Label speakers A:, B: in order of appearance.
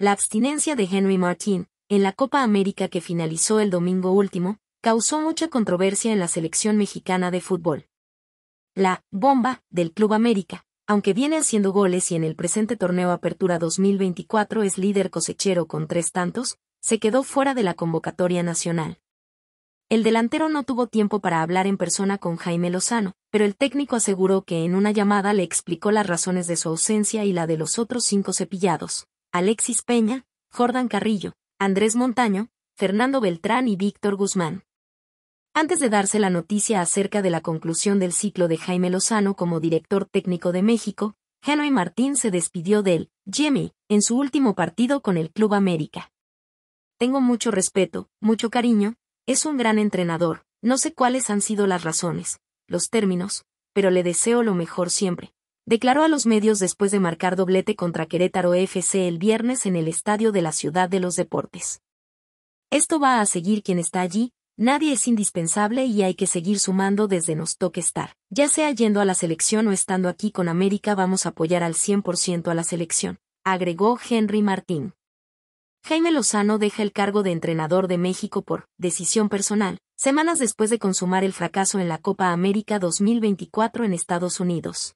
A: La abstinencia de Henry Martín, en la Copa América que finalizó el domingo último, causó mucha controversia en la selección mexicana de fútbol. La bomba del Club América, aunque viene haciendo goles y en el presente torneo Apertura 2024 es líder cosechero con tres tantos, se quedó fuera de la convocatoria nacional. El delantero no tuvo tiempo para hablar en persona con Jaime Lozano, pero el técnico aseguró que en una llamada le explicó las razones de su ausencia y la de los otros cinco cepillados. Alexis Peña, Jordan Carrillo, Andrés Montaño, Fernando Beltrán y Víctor Guzmán. Antes de darse la noticia acerca de la conclusión del ciclo de Jaime Lozano como director técnico de México, Henry Martín se despidió del Jimmy en su último partido con el Club América. Tengo mucho respeto, mucho cariño, es un gran entrenador, no sé cuáles han sido las razones, los términos, pero le deseo lo mejor siempre declaró a los medios después de marcar doblete contra Querétaro FC el viernes en el Estadio de la Ciudad de los Deportes. Esto va a seguir quien está allí, nadie es indispensable y hay que seguir sumando desde nos toque estar. Ya sea yendo a la selección o estando aquí con América vamos a apoyar al 100% a la selección, agregó Henry Martín. Jaime Lozano deja el cargo de entrenador de México por decisión personal, semanas después de consumar el fracaso en la Copa América 2024 en Estados Unidos.